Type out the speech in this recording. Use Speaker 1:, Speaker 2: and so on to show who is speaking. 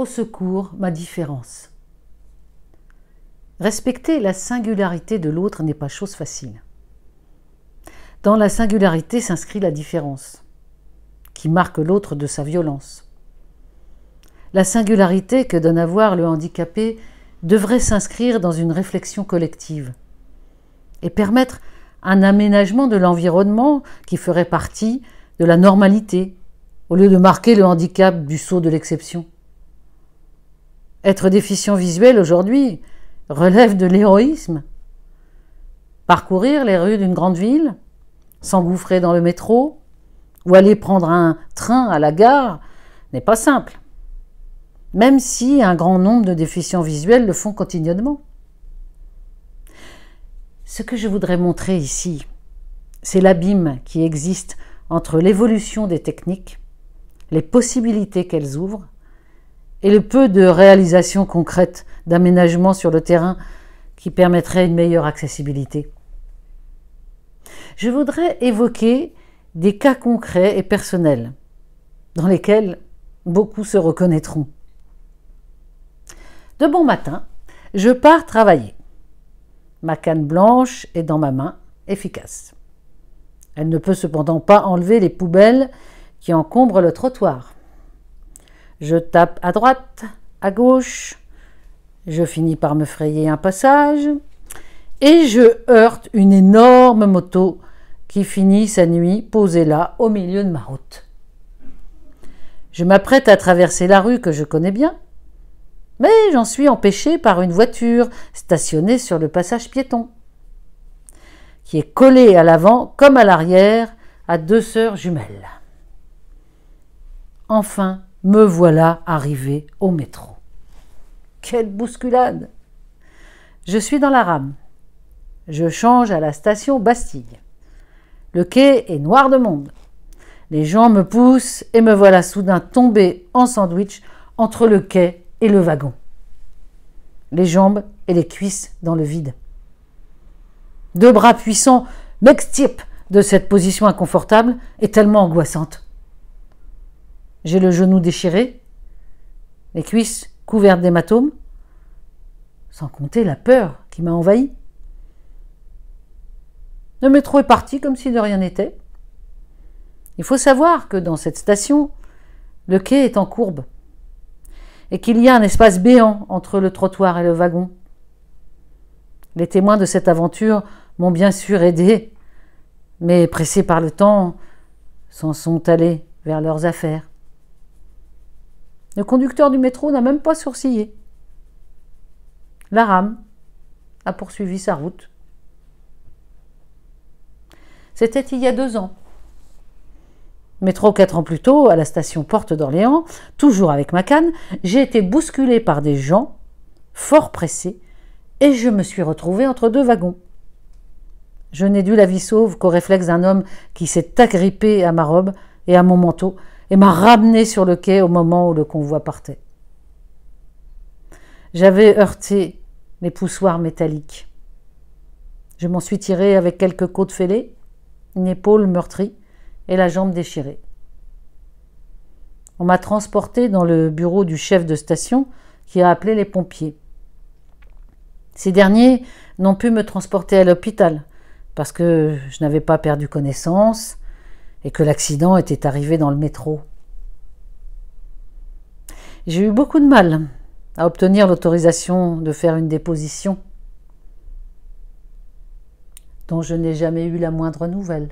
Speaker 1: au secours ma différence. Respecter la singularité de l'autre n'est pas chose facile. Dans la singularité s'inscrit la différence, qui marque l'autre de sa violence. La singularité que donne à voir le handicapé devrait s'inscrire dans une réflexion collective et permettre un aménagement de l'environnement qui ferait partie de la normalité, au lieu de marquer le handicap du saut de l'exception. Être déficient visuel aujourd'hui relève de l'héroïsme. Parcourir les rues d'une grande ville, s'engouffrer dans le métro ou aller prendre un train à la gare n'est pas simple, même si un grand nombre de déficients visuels le font quotidiennement. Ce que je voudrais montrer ici, c'est l'abîme qui existe entre l'évolution des techniques, les possibilités qu'elles ouvrent, et le peu de réalisations concrètes d'aménagements sur le terrain qui permettraient une meilleure accessibilité. Je voudrais évoquer des cas concrets et personnels dans lesquels beaucoup se reconnaîtront. De bon matin, je pars travailler. Ma canne blanche est dans ma main, efficace. Elle ne peut cependant pas enlever les poubelles qui encombrent le trottoir. Je tape à droite, à gauche. Je finis par me frayer un passage. Et je heurte une énorme moto qui finit sa nuit posée là au milieu de ma route. Je m'apprête à traverser la rue que je connais bien, mais j'en suis empêché par une voiture stationnée sur le passage piéton, qui est collée à l'avant comme à l'arrière à deux sœurs jumelles. Enfin, me voilà arrivé au métro. Quelle bousculade Je suis dans la rame. Je change à la station Bastille. Le quai est noir de monde. Les gens me poussent et me voilà soudain tombé en sandwich entre le quai et le wagon. Les jambes et les cuisses dans le vide. Deux bras puissants m'extirpent de cette position inconfortable et tellement angoissante j'ai le genou déchiré, les cuisses couvertes d'hématomes, sans compter la peur qui m'a envahi. Le métro est parti comme si de rien n'était. Il faut savoir que dans cette station, le quai est en courbe et qu'il y a un espace béant entre le trottoir et le wagon. Les témoins de cette aventure m'ont bien sûr aidé, mais pressés par le temps, s'en sont allés vers leurs affaires. Le conducteur du métro n'a même pas sourcillé. La rame a poursuivi sa route. C'était il y a deux ans. Mais trois ou quatre ans plus tôt, à la station Porte d'Orléans, toujours avec ma canne, j'ai été bousculé par des gens fort pressés et je me suis retrouvé entre deux wagons. Je n'ai dû la vie sauve qu'au réflexe d'un homme qui s'est agrippé à ma robe et à mon manteau et m'a ramené sur le quai au moment où le convoi partait. J'avais heurté mes poussoirs métalliques. Je m'en suis tiré avec quelques côtes fêlées, une épaule meurtrie et la jambe déchirée. On m'a transporté dans le bureau du chef de station qui a appelé les pompiers. Ces derniers n'ont pu me transporter à l'hôpital parce que je n'avais pas perdu connaissance et que l'accident était arrivé dans le métro. J'ai eu beaucoup de mal à obtenir l'autorisation de faire une déposition dont je n'ai jamais eu la moindre nouvelle.